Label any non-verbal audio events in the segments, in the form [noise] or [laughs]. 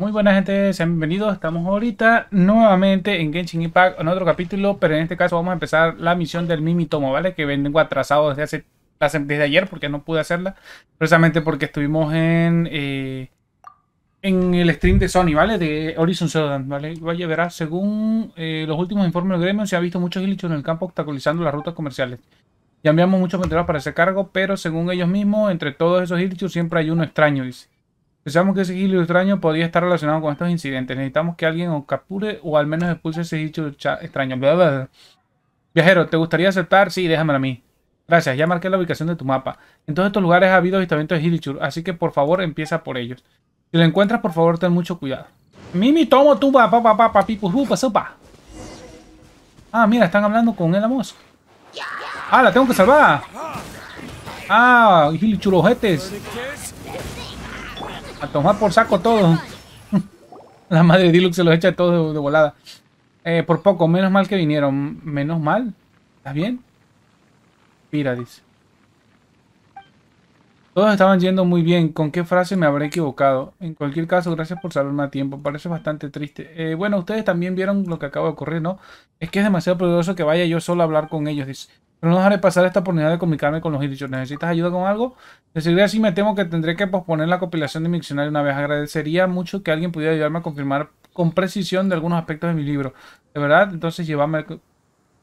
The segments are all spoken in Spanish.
Muy buenas gente, sean bienvenidos. Estamos ahorita nuevamente en Genshin Impact en otro capítulo, pero en este caso vamos a empezar la misión del Mimitomo, ¿vale? Que vengo atrasado desde hace desde ayer porque no pude hacerla, precisamente porque estuvimos en eh, en el stream de Sony, ¿vale? De Horizon Dawn, ¿vale? Vaya, verás, según eh, los últimos informes del gremio, se ha visto muchos glitches en el campo obstaculizando las rutas comerciales. Ya enviamos muchos materiales para ese cargo, pero según ellos mismos, entre todos esos glitches siempre hay uno extraño, dice. Pensamos que ese hilo extraño podría estar relacionado con estos incidentes. Necesitamos que alguien os capture o al menos expulse ese dicho extraño. Viajero, ¿te gustaría aceptar? Sí, déjamelo a mí. Gracias, ya marqué la ubicación de tu mapa. En todos estos lugares ha habido avistamientos de Hilichur, así que por favor empieza por ellos. Si lo encuentras, por favor, ten mucho cuidado. Mimi, tomo tu papá, papá, papi, sopa. Ah, mira, están hablando con el amos. Ah, la tengo que salvar. Ah, Hilichur, ojetes. A tomar por saco todo. [laughs] La madre Dilux se los echa todo de volada. Eh, por poco, menos mal que vinieron. Menos mal. ¿Estás bien? Pira, dice. Todos estaban yendo muy bien. ¿Con qué frase me habré equivocado? En cualquier caso, gracias por salvarme a tiempo. Parece bastante triste. Eh, bueno, ustedes también vieron lo que acaba de ocurrir, ¿no? Es que es demasiado poderoso que vaya yo solo a hablar con ellos, dice. Pero no dejaré pasar esta oportunidad de comunicarme con los dicho ¿Necesitas ayuda con algo? De así me temo que tendré que posponer la compilación de mi diccionario una vez. Agradecería mucho que alguien pudiera ayudarme a confirmar con precisión de algunos aspectos de mi libro. ¿De verdad? Entonces llévame,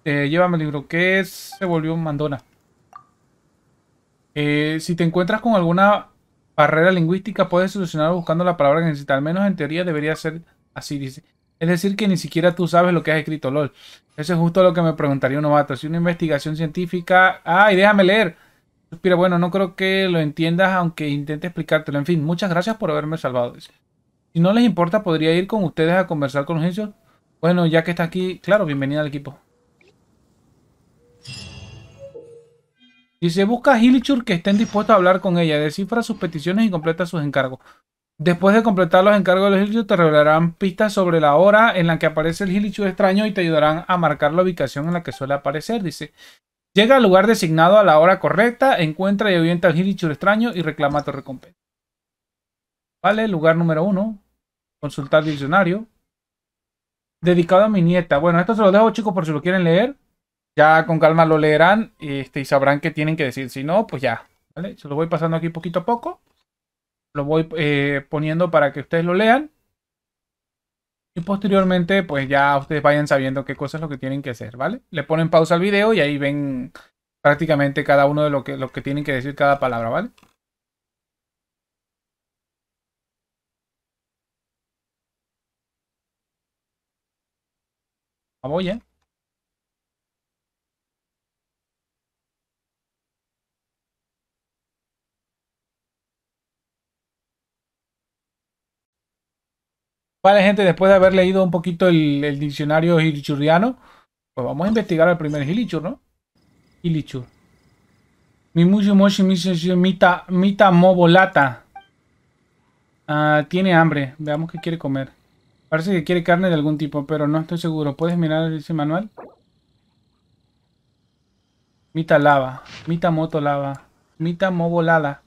eh, llévame el libro. ¿Qué se volvió un mandona? Eh, si te encuentras con alguna barrera lingüística, puedes solucionarlo buscando la palabra que necesitas. Al menos en teoría debería ser así, dice. Es decir, que ni siquiera tú sabes lo que has escrito, LOL. Eso es justo lo que me preguntaría un novato. Si una investigación científica... ¡Ay, déjame leer! Pero bueno, no creo que lo entiendas, aunque intente explicártelo. En fin, muchas gracias por haberme salvado. Si no les importa, podría ir con ustedes a conversar con los Bueno, ya que está aquí, claro, bienvenida al equipo. Dice, busca a Hilichur que estén dispuestos a hablar con ella, descifra sus peticiones y completa sus encargos. Después de completar los encargos de los te revelarán pistas sobre la hora en la que aparece el Hilichu extraño y te ayudarán a marcar la ubicación en la que suele aparecer. Dice: Llega al lugar designado a la hora correcta, encuentra y avienta al Hilichu extraño y reclama tu recompensa. Vale, lugar número uno. Consultar diccionario. Dedicado a mi nieta. Bueno, esto se lo dejo, chicos, por si lo quieren leer. Ya con calma lo leerán este, y sabrán qué tienen que decir. Si no, pues ya. ¿Vale? Se lo voy pasando aquí poquito a poco lo voy eh, poniendo para que ustedes lo lean. Y posteriormente, pues ya ustedes vayan sabiendo qué cosas es lo que tienen que hacer, ¿vale? Le ponen pausa al video y ahí ven prácticamente cada uno de lo que, lo que tienen que decir cada palabra, ¿vale? Vamos ya. Vale, gente, después de haber leído un poquito el, diccionario gilichurriano, pues vamos a investigar al primer hilichur, ¿no? Gilichur. Mi moshi mita, mita mobolata. Ah, tiene hambre. Veamos qué quiere comer. Parece que quiere carne de algún tipo, pero no estoy seguro. ¿Puedes mirar ese manual? Mita lava. Mita moto lava. Mita mobolada.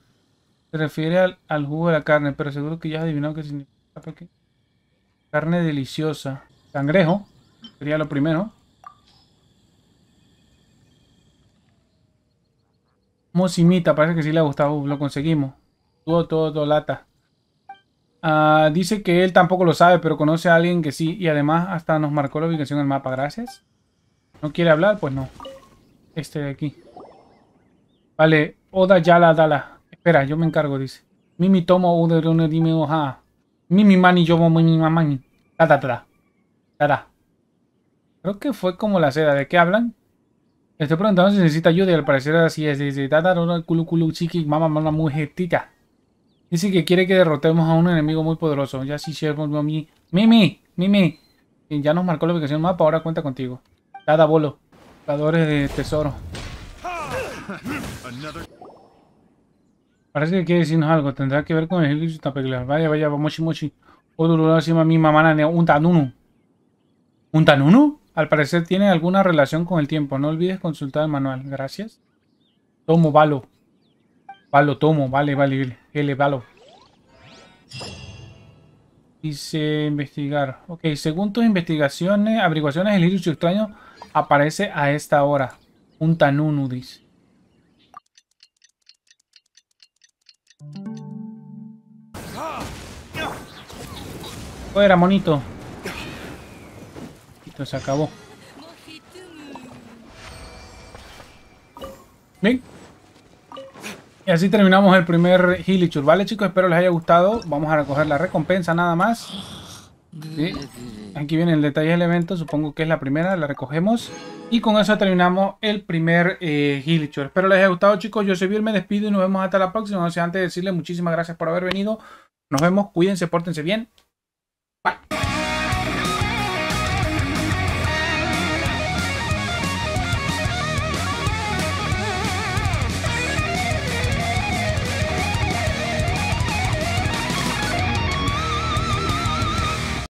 Se refiere al, jugo de la carne, pero seguro que ya has adivinado qué significa. Carne deliciosa. Cangrejo. Sería lo primero. Mosimita, parece que sí le ha gustado. lo conseguimos. Todo, todo, lata. Ah, dice que él tampoco lo sabe, pero conoce a alguien que sí. Y además hasta nos marcó la ubicación en el mapa. Gracias. ¿No quiere hablar? Pues no. Este de aquí. Vale. Oda Yala Dala. Espera, yo me encargo, dice. Mimi tomo Uderone Dime Oja. Mimi mani, yo mimi mani Ta ta ta. Creo que fue como la seda. ¿De qué hablan? Estoy preguntando si necesita ayuda y al parecer así es. Dice, tata, culu, culu, chiqui, mamá, mamá, mujetita Dice que quiere que derrotemos a un enemigo muy poderoso. Ya sí, Sherman, mami. Mimi, Mimi. Ya nos marcó la ubicación mapa, ahora cuenta contigo. Tata, bolo. jugadores de tesoro. Parece que quiere decirnos algo. Tendrá que ver con el ejercicio Vaya, vaya, mochi mochi. Otro oh, mi mamá un tanunu. ¿Un tanuno? Al parecer tiene alguna relación con el tiempo. No olvides consultar el manual. Gracias. Tomo, balo. Balo, tomo. Vale, vale, vale. balo. Dice investigar. Ok, según tus investigaciones, averiguaciones, el virus extraño aparece a esta hora. Un tanunu, dice. Era monito. Esto se acabó. Bien. Y así terminamos el primer Hilichur. Vale, chicos, espero les haya gustado. Vamos a recoger la recompensa nada más. Aquí viene el detalle del evento. Supongo que es la primera. La recogemos. Y con eso terminamos el primer eh, Espero les haya gustado, chicos. Yo soy Bill, me despido y nos vemos hasta la próxima. No sé, antes de decirles muchísimas gracias por haber venido. Nos vemos, cuídense, pórtense bien.